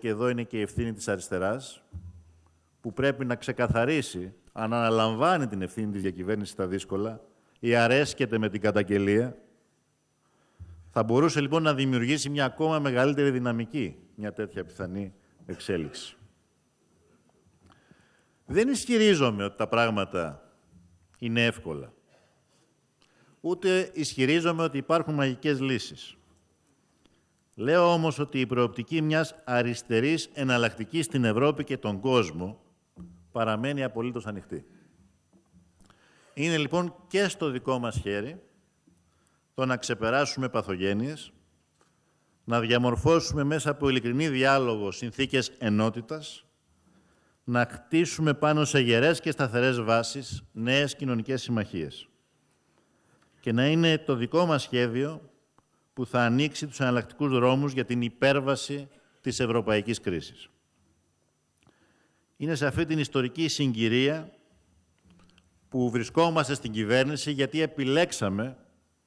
και εδώ είναι και η ευθύνη της αριστεράς, που πρέπει να ξεκαθαρίσει αν αναλαμβάνει την ευθύνη της διακυβέρνησης τα δύσκολα ή αρέσκεται με την καταγγελία, θα μπορούσε λοιπόν να δημιουργήσει μια ακόμα μεγαλύτερη δυναμική, μια τέτοια πιθανή εξέλιξη. Δεν ισχυρίζομαι ότι τα πράγματα είναι εύκολα. Ούτε ισχυρίζομαι ότι υπάρχουν μαγικές λύσεις. Λέω όμως ότι η προοπτική μιας αριστερής εναλλακτικής στην Ευρώπη και τον κόσμο παραμένει απολύτως ανοιχτή. Είναι λοιπόν και στο δικό μας χέρι το να ξεπεράσουμε παθογένειες, να διαμορφώσουμε μέσα από ειλικρινή διάλογο συνθήκες ενότητας, να χτίσουμε πάνω σε γερές και σταθερές βάσεις νέες κοινωνικές συμμαχίες. Και να είναι το δικό μας σχέδιο που θα ανοίξει τους εναλλακτικούς δρόμους για την υπέρβαση της ευρωπαϊκής κρίσης. Είναι σε αυτή την ιστορική συγκυρία που βρισκόμαστε στην κυβέρνηση γιατί επιλέξαμε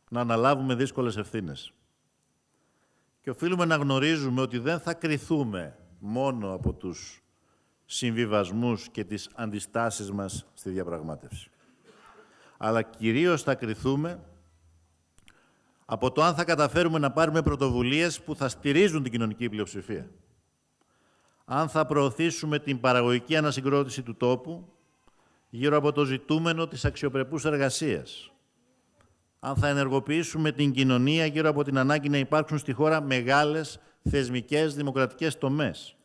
να αναλάβουμε δύσκολες ευθύνες. Και οφείλουμε να γνωρίζουμε ότι δεν θα κριθούμε μόνο από τους συμβιβασμούς και τις αντιστάσεις μας στη διαπραγμάτευση. Αλλά κυρίως θα κριθούμε από το αν θα καταφέρουμε να πάρουμε πρωτοβουλίες που θα στηρίζουν την κοινωνική πλειοψηφία. Αν θα προωθήσουμε την παραγωγική ανασυγκρότηση του τόπου γύρω από το ζητούμενο της αξιοπρεπούς εργασίας. Αν θα ενεργοποιήσουμε την κοινωνία γύρω από την ανάγκη να υπάρξουν στη χώρα μεγάλες θεσμικές δημοκρατικές τομές.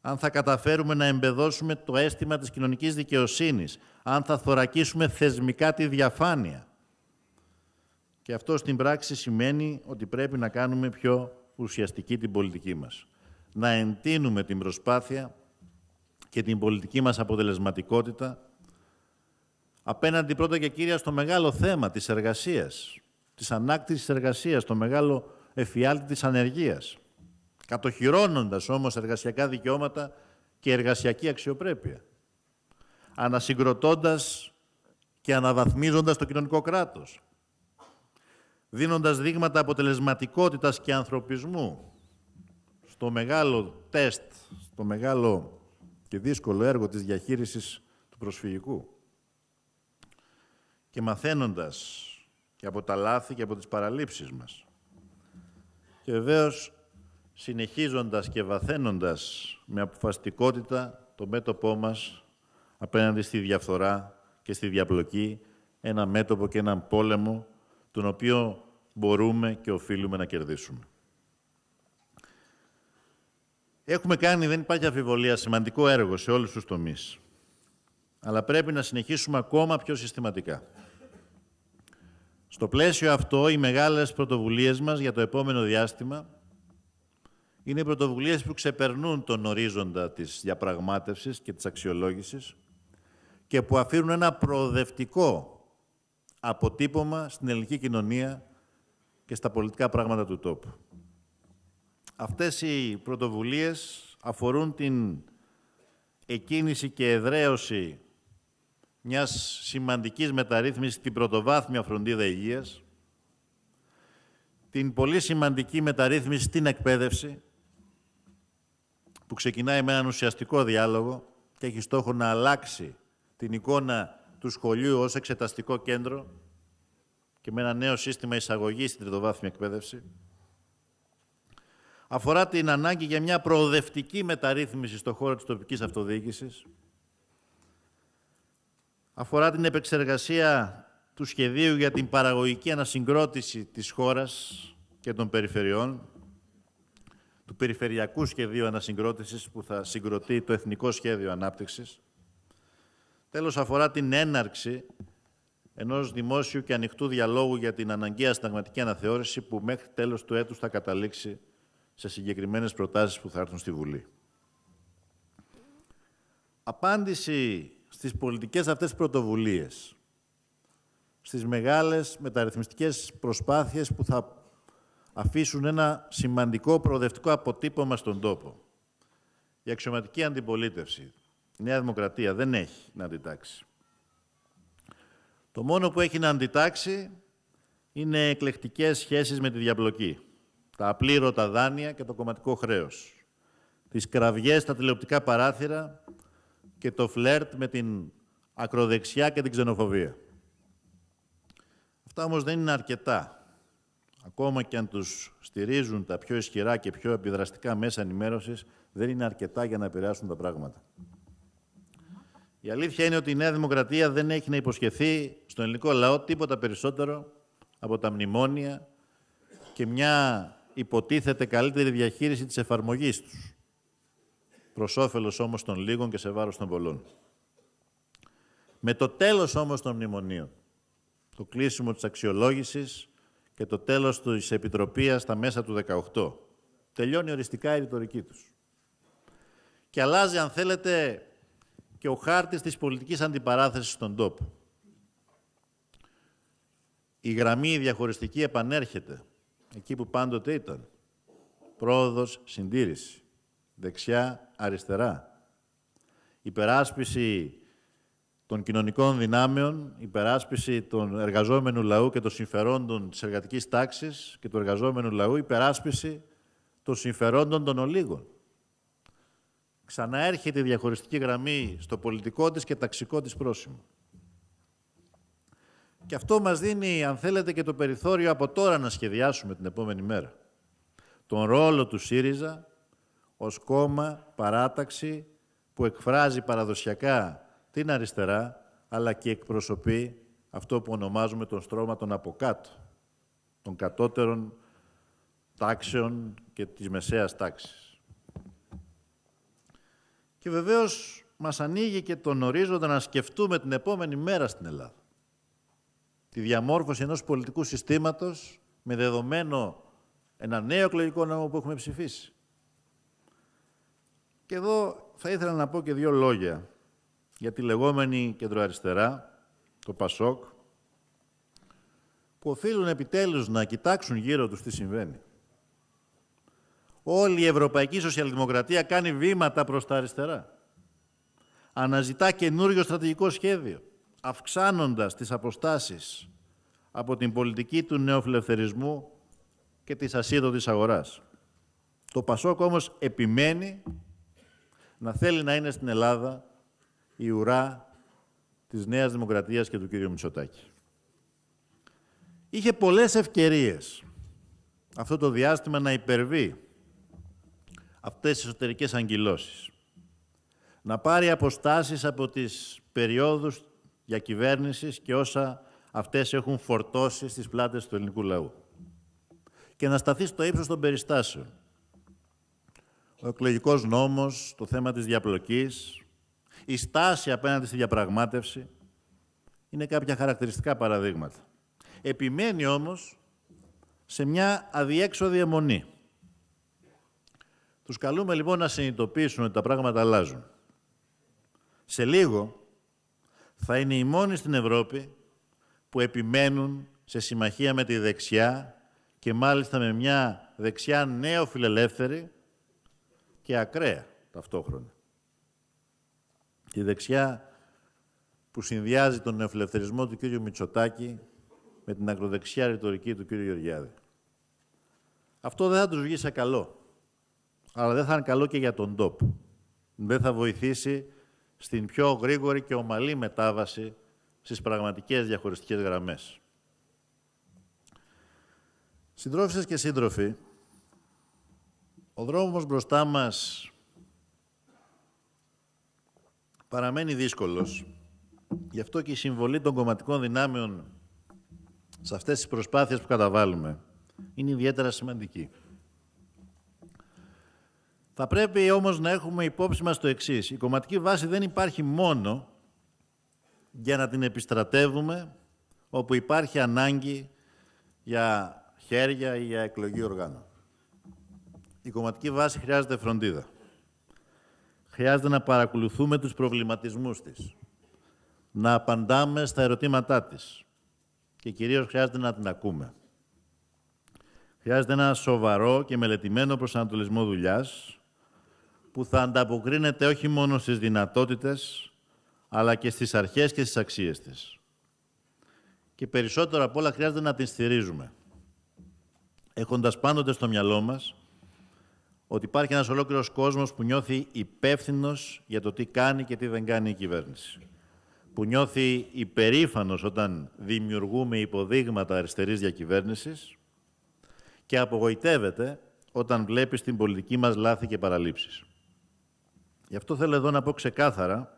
Αν θα καταφέρουμε να εμπεδώσουμε το αίσθημα της κοινωνικής δικαιοσύνης. Αν θα θωρακίσουμε θεσμικά τη διαφάνεια και αυτό στην πράξη σημαίνει ότι πρέπει να κάνουμε πιο ουσιαστική την πολιτική μας. Να εντείνουμε την προσπάθεια και την πολιτική μας αποτελεσματικότητα απέναντι πρώτα και κύρια στο μεγάλο θέμα της εργασίας, της ανάκτησης εργασίας, το μεγάλο εφιάλτη της ανεργίας, κατοχυρώνοντας όμως εργασιακά δικαιώματα και εργασιακή αξιοπρέπεια, ανασυγκροτώντας και αναβαθμίζοντας το κοινωνικό κράτος, δίνοντας δείγματα αποτελεσματικότητας και ανθρωπισμού στο μεγάλο τεστ, στο μεγάλο και δύσκολο έργο της διαχείρισης του προσφυγικού. Και μαθαίνοντας και από τα λάθη και από τις παραλήψεις μας. Και βεβαίως συνεχίζοντας και βαθαίνοντας με αποφαστικότητα το μέτωπό μας απέναντι στη διαφθορά και στη διαπλοκή, ένα μέτωπο και έναν πόλεμο τον οποίο μπορούμε και οφείλουμε να κερδίσουμε. Έχουμε κάνει, δεν υπάρχει αφιβολία, σημαντικό έργο σε όλους τους τομείς. Αλλά πρέπει να συνεχίσουμε ακόμα πιο συστηματικά. Στο πλαίσιο αυτό, οι μεγάλες πρωτοβουλίες μας για το επόμενο διάστημα είναι οι πρωτοβουλίες που ξεπερνούν τον ορίζοντα της διαπραγμάτευσης και της αξιολόγησης και που αφήνουν ένα προοδευτικό αποτύπωμα στην ελληνική κοινωνία και στα πολιτικά πράγματα του τόπου. Αυτές οι πρωτοβουλίες αφορούν την εκκίνηση και εδραίωση μιας σημαντικής μεταρρύθμισης στην πρωτοβάθμια φροντίδα υγείας, την πολύ σημαντική μεταρρύθμιση στην εκπαίδευση, που ξεκινάει με έναν ουσιαστικό διάλογο και έχει στόχο να αλλάξει την εικόνα του σχολείου ως εξεταστικό κέντρο και με ένα νέο σύστημα εισαγωγής στην τριτοβάθμια εκπαίδευση, αφορά την ανάγκη για μια προοδευτική μεταρρύθμιση στον χώρο της τοπικής αυτοδιοίκησης, αφορά την επεξεργασία του σχεδίου για την παραγωγική ανασυγκρότηση της χώρας και των περιφερειών, του περιφερειακού σχεδίου ανασυγκρότησης που θα συγκροτεί το Εθνικό Σχέδιο Ανάπτυξης, Τέλος αφορά την έναρξη ενός δημόσιου και ανοιχτού διαλόγου για την αναγκαία συνταγματική αναθεώρηση που μέχρι τέλος του έτους θα καταλήξει σε συγκεκριμένες προτάσεις που θα έρθουν στη Βουλή. Απάντηση στις πολιτικές αυτές πρωτοβουλίες, στις μεγάλες μεταρρυθμιστικές προσπάθειες που θα αφήσουν ένα σημαντικό προοδευτικό αποτύπωμα στον τόπο. Η αξιωματική αντιπολίτευση, η Νέα Δημοκρατία δεν έχει να αντιτάξει. Το μόνο που έχει να αντιτάξει είναι εκλεκτικές σχέσεις με τη διαπλοκή, τα απλήρωτα δάνεια και το κομματικό χρέος, τις κραυγές στα τηλεοπτικά παράθυρα και το φλερτ με την ακροδεξιά και την ξενοφοβία. Αυτά όμως δεν είναι αρκετά. Ακόμα και αν τους στηρίζουν τα πιο ισχυρά και πιο επιδραστικά μέσα ενημέρωσης, δεν είναι αρκετά για να επηρεάσουν τα πράγματα. Η αλήθεια είναι ότι η Νέα Δημοκρατία δεν έχει να υποσχεθεί στον ελληνικό λαό τίποτα περισσότερο από τα μνημόνια και μια υποτίθεται καλύτερη διαχείριση της εφαρμογής τους. Προς όφελος όμως των λίγων και σε βάρος των πολλών. Με το τέλος όμως των μνημονίων, το κλείσιμο της αξιολόγησης και το τέλος της Επιτροπίας στα μέσα του 18, τελειώνει οριστικά η ρητορική τους. Και αλλάζει, αν θέλετε, και ο χάρτης της πολιτικής αντιπαράθεσης στον τόπο. Η γραμμή διαχωριστική επανέρχεται εκεί που πάντοτε ήταν. Πρόοδος, συντήρηση. Δεξιά, αριστερά. Υπεράσπιση των κοινωνικών δυνάμεων, υπεράσπιση των εργαζόμενου λαού και των συμφερόντων της εργατικής τάξης και του εργαζόμενου λαού, υπεράσπιση των συμφερόντων των ολίγων ξαναέρχεται η διαχωριστική γραμμή στο πολιτικό της και ταξικό της πρόσημο. Και αυτό μας δίνει, αν θέλετε, και το περιθώριο από τώρα να σχεδιάσουμε την επόμενη μέρα. Τον ρόλο του ΣΥΡΙΖΑ ως κόμμα, παράταξη που εκφράζει παραδοσιακά την αριστερά, αλλά και εκπροσωπεί αυτό που ονομάζουμε τον στρώμα των από κάτω, των κατώτερων τάξεων και της μεσαίας τάξης. Και βεβαίως μας ανοίγει και τον ορίζοντα να σκεφτούμε την επόμενη μέρα στην Ελλάδα. Τη διαμόρφωση ενός πολιτικού συστήματος με δεδομένο ένα νέο εκλογικό νόμο που έχουμε ψηφίσει. Και εδώ θα ήθελα να πω και δύο λόγια για τη λεγόμενη κεντροαριστερά, το ΠΑΣΟΚ, που οφείλουν επιτέλους να κοιτάξουν γύρω τους τι συμβαίνει όλη η Ευρωπαϊκή Σοσιαλδημοκρατία κάνει βήματα προς τα αριστερά. Αναζητά καινούριο στρατηγικό σχέδιο, αυξάνοντας τις αποστάσεις από την πολιτική του νεοφιλευθερισμού και της ασίδωτης αγοράς. Το Πασόκ όμως επιμένει να θέλει να είναι στην Ελλάδα η ουρά της Νέας Δημοκρατίας και του κ. Μητσοτάκη. Είχε πολλές ευκαιρίες αυτό το διάστημα να υπερβεί αυτές τις εσωτερικές αγκυλώσεις. Να πάρει αποστάσεις από τις περιόδους διακυβέρνησης και όσα αυτές έχουν φορτώσει στις πλάτες του ελληνικού λαού. Και να σταθεί στο ύψος των περιστάσεων. Ο εκλογικός νόμος, το θέμα της διαπλοκής, η στάση απέναντι στη διαπραγμάτευση, είναι κάποια χαρακτηριστικά παραδείγματα. Επιμένει όμως σε μια αδιέξοδη αιμονή. Τους καλούμε λοιπόν να συνειδητοποιήσουν ότι τα πράγματα αλλάζουν. Σε λίγο θα είναι οι μόνοι στην Ευρώπη που επιμένουν σε συμμαχία με τη δεξιά και μάλιστα με μια δεξιά νέο φιλελεύθερη και ακραία ταυτόχρονα. Τη δεξιά που συνδυάζει τον νεοφιλελευθερισμό του κ. Μητσοτάκη με την ακροδεξιά ρητορική του κ. Γεωργιάδη. Αυτό δεν θα τους βγει σε καλό αλλά δεν θα είναι καλό και για τον τόπο. Δεν θα βοηθήσει στην πιο γρήγορη και ομαλή μετάβαση στις πραγματικές διαχωριστικές γραμμές. Συντρόφισσες και σύντροφοι, ο δρόμος μπροστά μας παραμένει δύσκολος. Γι' αυτό και η συμβολή των κομματικών δυνάμεων σε αυτές τις προσπάθειες που καταβάλουμε είναι ιδιαίτερα σημαντική. Θα πρέπει όμως να έχουμε υπόψη μας το εξής. Η κομματική βάση δεν υπάρχει μόνο για να την επιστρατεύουμε όπου υπάρχει ανάγκη για χέρια ή για εκλογή οργάνων. Η κομματική βάση χρειάζεται φροντίδα. Χρειάζεται να παρακολουθούμε τους προβληματισμούς της, να απαντάμε στα ερωτήματά της και κυρίως χρειάζεται να την ακούμε. Χρειάζεται ένα σοβαρό και μελετημένο προσανατολισμό δουλειάς, που θα ανταποκρίνεται όχι μόνο στις δυνατότητες, αλλά και στις αρχές και στις αξίες της. Και περισσότερο απ' όλα χρειάζεται να την στηρίζουμε, έχοντας πάντοτε στο μυαλό μας ότι υπάρχει ένας ολόκληρος κόσμος που νιώθει υπεύθυνος για το τι κάνει και τι δεν κάνει η κυβέρνηση. Που νιώθει υπερήφανος όταν δημιουργούμε υποδείγματα αριστερής διακυβέρνησης και απογοητεύεται όταν βλέπει την πολιτική μας λάθη και παραλήψεις. Γι' αυτό θέλω εδώ να πω ξεκάθαρα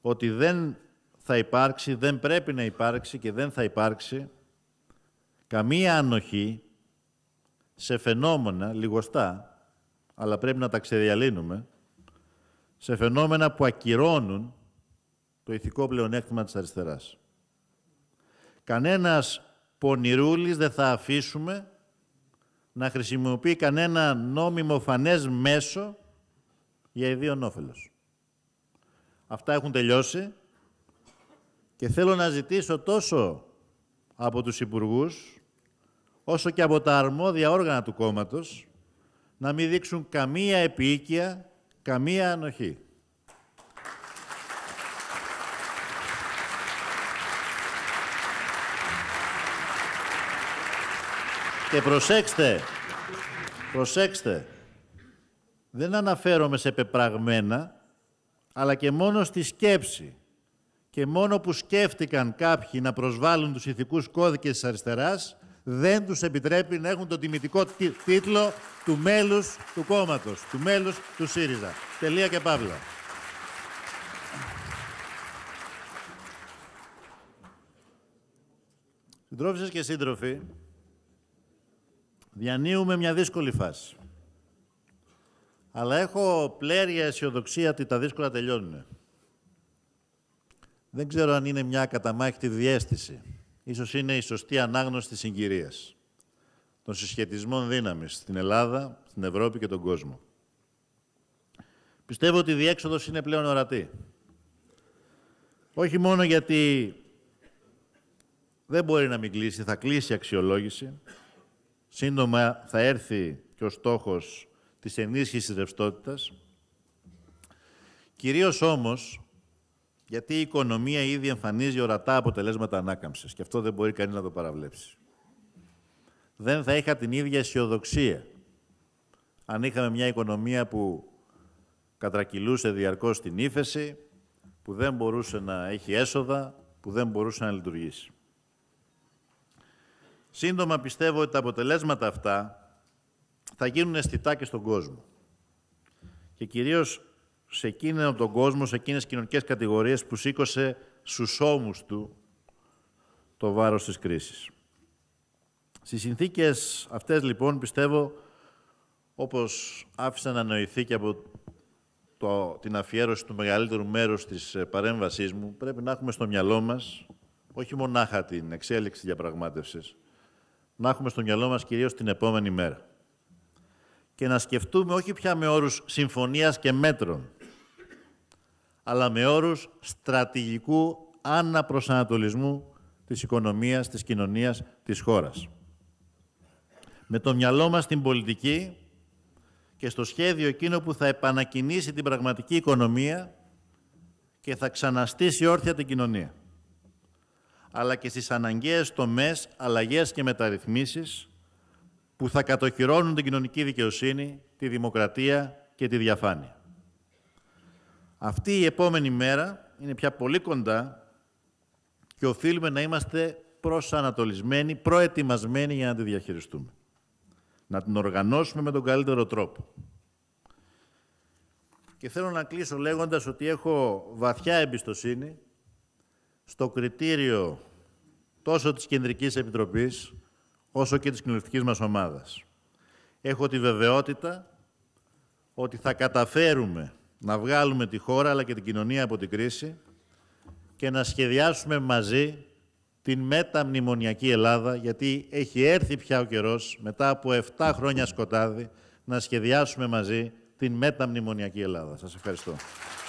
ότι δεν θα υπάρξει, δεν πρέπει να υπάρξει και δεν θα υπάρξει καμία ανοχή σε φαινόμενα, λιγοστά, αλλά πρέπει να τα ξεδιαλύνουμε, σε φαινόμενα που ακυρώνουν το ηθικό πλεονέκτημα της αριστεράς. Κανένας πονηρούλης δεν θα αφήσουμε να χρησιμοποιεί κανένα νόμιμο φανές μέσο για ιδίων όφελος. Αυτά έχουν τελειώσει και θέλω να ζητήσω τόσο από τους υπουργούς, όσο και από τα αρμόδια όργανα του κόμματος, να μην δείξουν καμία επίοικια, καμία ανοχή. Και προσέξτε, προσέξτε, δεν αναφέρομαι σε πεπραγμένα, αλλά και μόνο στη σκέψη. Και μόνο που σκέφτηκαν κάποιοι να προσβάλλουν τους ηθικούς κώδικες της αριστεράς, δεν τους επιτρέπει να έχουν τον τιμητικό τίτλο του μέλους του κόμματος, του μέλους του ΣΥΡΙΖΑ. Τελεία και παύλα. Συντρόφισσες και σύντροφοι, διανύουμε μια δύσκολη φάση. Αλλά έχω πλέρια αισιοδοξία ότι τα δύσκολα τελειώνουν. Δεν ξέρω αν είναι μια καταμάχητη διέστηση. Ίσως είναι η σωστή ανάγνωση της συγκυρίας, των συσχετισμών δύναμης στην Ελλάδα, στην Ευρώπη και τον κόσμο. Πιστεύω ότι η διέξοδος είναι πλέον ορατή. Όχι μόνο γιατί δεν μπορεί να μην κλείσει, θα κλείσει η αξιολόγηση. Σύντομα θα έρθει και ο στόχος της ενίσχυσης ρευστότητας. Κυρίως όμως, γιατί η οικονομία ήδη εμφανίζει ορατά αποτελέσματα ανάκαμψης και αυτό δεν μπορεί κανείς να το παραβλέψει. Δεν θα είχα την ίδια αισιοδοξία αν είχαμε μια οικονομία που κατρακυλούσε διαρκώς την ύφεση, που δεν μπορούσε να έχει έσοδα, που δεν μπορούσε να λειτουργήσει. Σύντομα πιστεύω ότι τα αποτελέσματα αυτά θα γίνουν αισθητά και στον κόσμο. Και κυρίως σε εκείνον τον κόσμο, σε εκείνες κοινωνικές κατηγορίες που σήκωσε στους ώμους του το βάρος της κρίσης. Στις συνθήκες αυτές λοιπόν πιστεύω, όπως άφησα να νοηθεί και από το, την αφιέρωση του μεγαλύτερου μέρους της ε, παρέμβασής μου, πρέπει να έχουμε στο μυαλό μας, όχι μονάχα την εξέλιξη διαπραγμάτευσης, να έχουμε στο μυαλό μας κυρίως την επόμενη μέρα και να σκεφτούμε όχι πια με όρους συμφωνίας και μέτρων, αλλά με όρους στρατηγικού αναπροσανατολισμού της οικονομίας, της κοινωνίας, της χώρας. Με το μυαλό μας στην πολιτική και στο σχέδιο εκείνο που θα επανακινήσει την πραγματική οικονομία και θα ξαναστήσει όρθια την κοινωνία. Αλλά και στις αναγκαίες τομές, αλλαγές και μεταρρυθμίσεις που θα κατοχυρώνουν την κοινωνική δικαιοσύνη, τη δημοκρατία και τη διαφάνεια. Αυτή η επόμενη μέρα είναι πια πολύ κοντά και οφείλουμε να είμαστε προσανατολισμένοι, προετοιμασμένοι για να τη διαχειριστούμε. Να την οργανώσουμε με τον καλύτερο τρόπο. Και θέλω να κλείσω λέγοντας ότι έχω βαθιά εμπιστοσύνη στο κριτήριο τόσο της Κεντρικής Επιτροπής όσο και της κοινωνιστικής μας ομάδας. Έχω τη βεβαιότητα ότι θα καταφέρουμε να βγάλουμε τη χώρα αλλά και την κοινωνία από την κρίση και να σχεδιάσουμε μαζί την μεταμνημονιακή Ελλάδα, γιατί έχει έρθει πια ο καιρός, μετά από 7 χρόνια σκοτάδι, να σχεδιάσουμε μαζί την μεταμνημονιακή Ελλάδα. Σας ευχαριστώ.